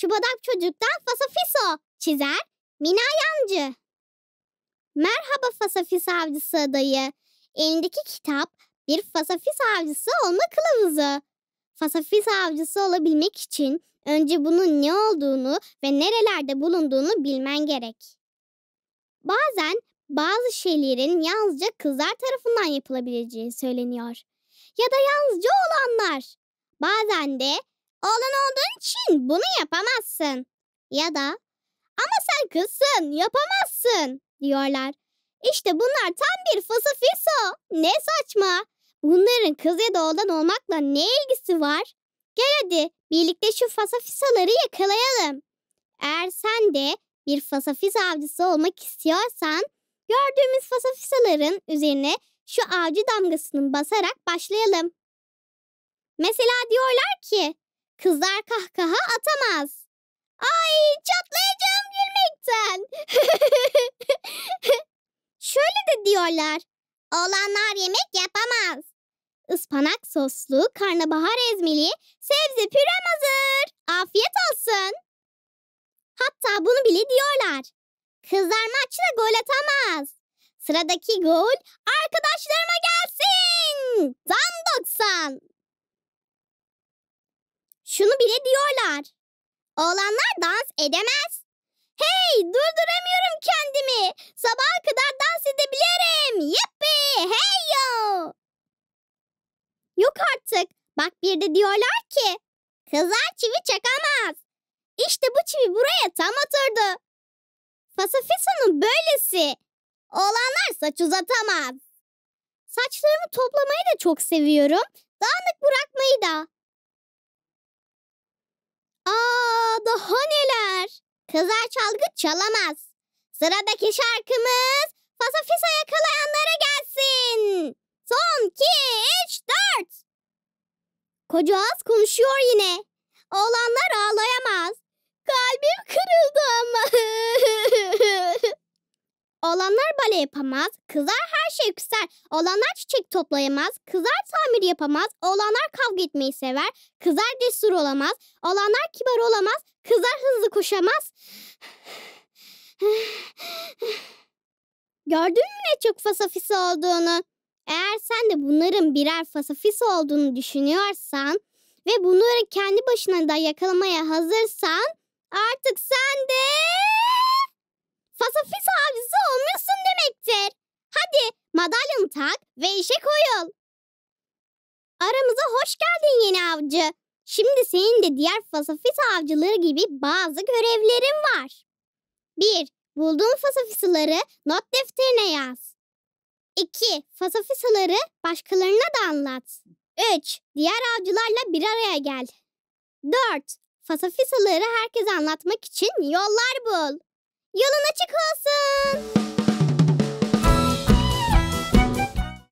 Şubadak çocuktan Fasafiso çizer Mina Yancı. Merhaba fasafiso avcısı adayı. Elindeki kitap bir fasafiso avcısı olma kılavuzu. Fasafiso avcısı olabilmek için önce bunun ne olduğunu ve nerelerde bulunduğunu bilmen gerek. Bazen bazı şeylerin yalnızca kızlar tarafından yapılabileceği söyleniyor. Ya da yalnızca olanlar. Bazen de Oğlan olduğun için bunu yapamazsın. Ya da ama sen kızsın yapamazsın diyorlar. İşte bunlar tam bir fısıfiso. Ne saçma. Bunların kız ya da oğlan olmakla ne ilgisi var? Gel hadi birlikte şu fasafisaları yakalayalım. Eğer sen de bir fasafis avcısı olmak istiyorsan gördüğümüz fasafisaların üzerine şu avcı damgasını basarak başlayalım. Mesela diyorlar ki Kızlar kahkaha atamaz. Ay çatlayacağım gülmekten. Şöyle de diyorlar. Oğlanlar yemek yapamaz. Ispanak soslu karnabahar ezmeli sebze pürem hazır. Afiyet olsun. Hatta bunu bile diyorlar. Kızlar maçta gol atamaz. Sıradaki gol arkadaşlar ediyorlar. Oğlanlar dans edemez. Hey durduramıyorum kendimi. Sabaha kadar dans edebilirim. Yippi hey yo. Yok artık. Bak bir de diyorlar ki kızlar çivi çakamaz. İşte bu çivi buraya tam oturdu. Fasafisa'nın böylesi. Oğlanlar saç uzatamaz. Saçlarımı toplamayı da çok seviyorum. Dağınık bırakmayı da. Aa daha neler. Kızar çalgı çalamaz. Sıradaki şarkımız Fasafisa yakalayanlara gelsin. Son iki, üç, dört. Koca az konuşuyor yine. Oğlanlar Oğlanlar bale yapamaz, kızlar her şey küser. Oğlanlar çiçek toplayamaz, kızlar tamir yapamaz. Oğlanlar kavga etmeyi sever, kızlar cesur olamaz. Oğlanlar kibar olamaz, kızlar hızlı koşamaz. Gördün mü ne çok fasafisi olduğunu? Eğer sen de bunların birer fasafisi olduğunu düşünüyorsan ve bunları kendi başına da yakalamaya hazırsan madalyanı tak ve işe koyul. Aramıza hoş geldin yeni avcı. Şimdi senin de diğer fasafis avcıları gibi bazı görevlerin var. 1. Bulduğun fasafisları not defterine yaz. 2. Fasafisları başkalarına da anlat. 3. Diğer avcılarla bir araya gel. 4. Fasafisaları herkese anlatmak için yollar bul. Yolun açık olsun.